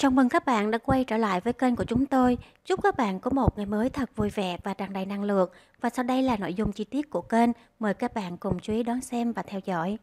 Chào mừng các bạn đã quay trở lại với kênh của chúng tôi. Chúc các bạn có một ngày mới thật vui vẻ và tràn đầy năng lượng. Và sau đây là nội dung chi tiết của kênh. Mời các bạn cùng chú ý đón xem và theo dõi.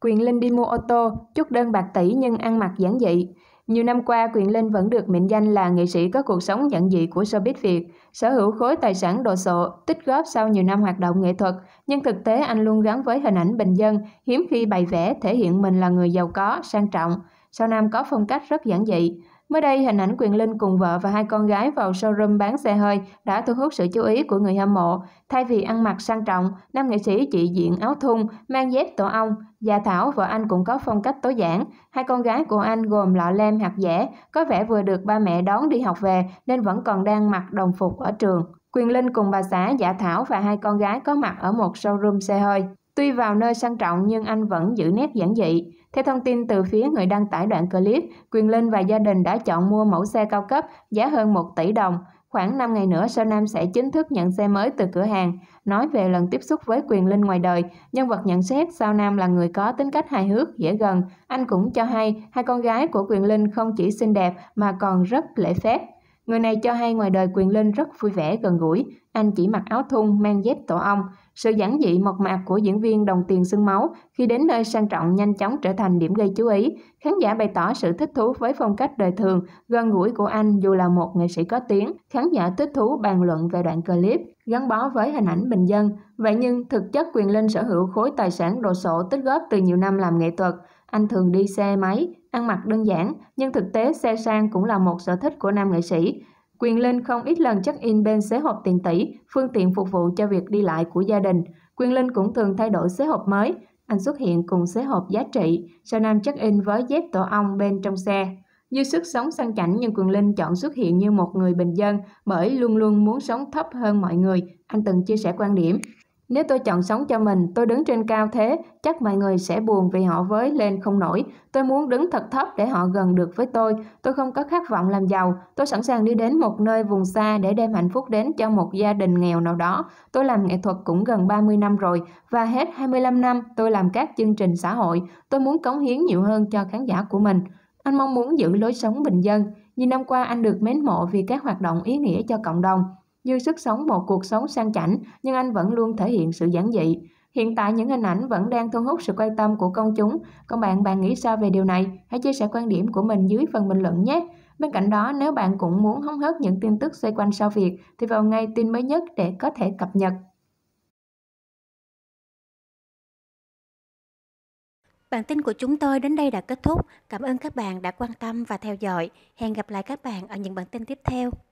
Quyền Linh đi mua ô tô, chúc đơn bạc tỷ nhưng ăn mặc giản dị. Nhiều năm qua, Quyền Linh vẫn được mệnh danh là nghệ sĩ có cuộc sống giản dị của showbiz Việt, sở hữu khối tài sản đồ sộ, tích góp sau nhiều năm hoạt động nghệ thuật, nhưng thực tế anh luôn gắn với hình ảnh bình dân, hiếm khi bày vẽ thể hiện mình là người giàu có, sang trọng. Sao Nam có phong cách rất giản dị. Mới đây, hình ảnh Quyền Linh cùng vợ và hai con gái vào showroom bán xe hơi đã thu hút sự chú ý của người hâm mộ. Thay vì ăn mặc sang trọng, nam nghệ sĩ chỉ diện áo thun, mang dép tổ ong. Gia Thảo, vợ anh cũng có phong cách tối giản. Hai con gái của anh gồm lọ lem hạt dẻ, có vẻ vừa được ba mẹ đón đi học về nên vẫn còn đang mặc đồng phục ở trường. Quyền Linh cùng bà xã Dạ Thảo và hai con gái có mặt ở một showroom xe hơi. Tuy vào nơi sang trọng nhưng anh vẫn giữ nét giản dị. Theo thông tin từ phía người đăng tải đoạn clip, Quyền Linh và gia đình đã chọn mua mẫu xe cao cấp giá hơn 1 tỷ đồng. Khoảng 5 ngày nữa, Sơn Nam sẽ chính thức nhận xe mới từ cửa hàng. Nói về lần tiếp xúc với Quyền Linh ngoài đời, nhân vật nhận xét Sao Nam là người có tính cách hài hước, dễ gần. Anh cũng cho hay, hai con gái của Quyền Linh không chỉ xinh đẹp mà còn rất lễ phép. Người này cho hay ngoài đời Quyền Linh rất vui vẻ, gần gũi. Anh chỉ mặc áo thun, mang dép tổ ong. Sự giản dị mộc mạc của diễn viên đồng tiền xương máu khi đến nơi sang trọng nhanh chóng trở thành điểm gây chú ý. Khán giả bày tỏ sự thích thú với phong cách đời thường, gần gũi của anh dù là một nghệ sĩ có tiếng. Khán giả thích thú bàn luận về đoạn clip gắn bó với hình ảnh bình dân. Vậy nhưng thực chất quyền linh sở hữu khối tài sản đồ sộ tích góp từ nhiều năm làm nghệ thuật. Anh thường đi xe máy, Ăn mặc đơn giản, nhưng thực tế xe sang cũng là một sở thích của nam nghệ sĩ. Quyền Linh không ít lần check-in bên xế hộp tiền tỷ, phương tiện phục vụ cho việc đi lại của gia đình. Quyền Linh cũng thường thay đổi xế hộp mới. Anh xuất hiện cùng xế hộp giá trị, sau nam check-in với dép tổ ong bên trong xe. như sức sống sang chảnh nhưng Quyền Linh chọn xuất hiện như một người bình dân bởi luôn luôn muốn sống thấp hơn mọi người. Anh từng chia sẻ quan điểm. Nếu tôi chọn sống cho mình, tôi đứng trên cao thế, chắc mọi người sẽ buồn vì họ với lên không nổi. Tôi muốn đứng thật thấp để họ gần được với tôi. Tôi không có khát vọng làm giàu. Tôi sẵn sàng đi đến một nơi vùng xa để đem hạnh phúc đến cho một gia đình nghèo nào đó. Tôi làm nghệ thuật cũng gần 30 năm rồi và hết 25 năm tôi làm các chương trình xã hội. Tôi muốn cống hiến nhiều hơn cho khán giả của mình. Anh mong muốn giữ lối sống bình dân. Nhiều năm qua anh được mến mộ vì các hoạt động ý nghĩa cho cộng đồng. Dư sức sống một cuộc sống sang chảnh, nhưng anh vẫn luôn thể hiện sự giản dị. Hiện tại những hình ảnh vẫn đang thu hút sự quan tâm của công chúng. Còn bạn, bạn nghĩ sao về điều này? Hãy chia sẻ quan điểm của mình dưới phần bình luận nhé. Bên cạnh đó, nếu bạn cũng muốn hóng hớt những tin tức xoay quanh sao Việt, thì vào ngay tin mới nhất để có thể cập nhật. Bản tin của chúng tôi đến đây đã kết thúc. Cảm ơn các bạn đã quan tâm và theo dõi. Hẹn gặp lại các bạn ở những bản tin tiếp theo.